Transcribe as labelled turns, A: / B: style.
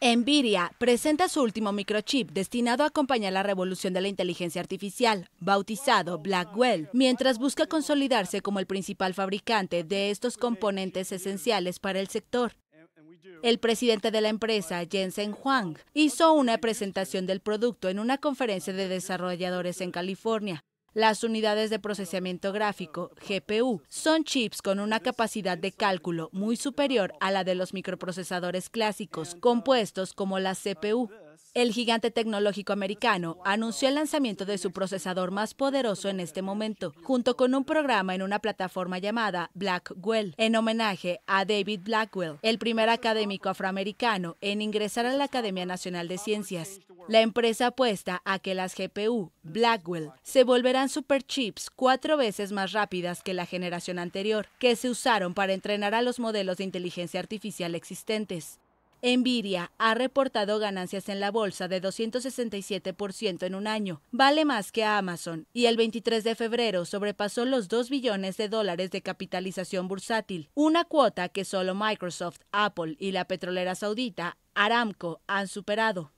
A: Nvidia presenta su último microchip destinado a acompañar la revolución de la inteligencia artificial, bautizado Blackwell, mientras busca consolidarse como el principal fabricante de estos componentes esenciales para el sector. El presidente de la empresa, Jensen Huang, hizo una presentación del producto en una conferencia de desarrolladores en California. Las unidades de procesamiento gráfico, GPU, son chips con una capacidad de cálculo muy superior a la de los microprocesadores clásicos, compuestos como la CPU. El gigante tecnológico americano anunció el lanzamiento de su procesador más poderoso en este momento, junto con un programa en una plataforma llamada Blackwell, en homenaje a David Blackwell, el primer académico afroamericano en ingresar a la Academia Nacional de Ciencias. La empresa apuesta a que las GPU Blackwell se volverán superchips cuatro veces más rápidas que la generación anterior, que se usaron para entrenar a los modelos de inteligencia artificial existentes. Nvidia ha reportado ganancias en la bolsa de 267% en un año, vale más que Amazon, y el 23 de febrero sobrepasó los 2 billones de dólares de capitalización bursátil, una cuota que solo Microsoft, Apple y la petrolera saudita Aramco han superado.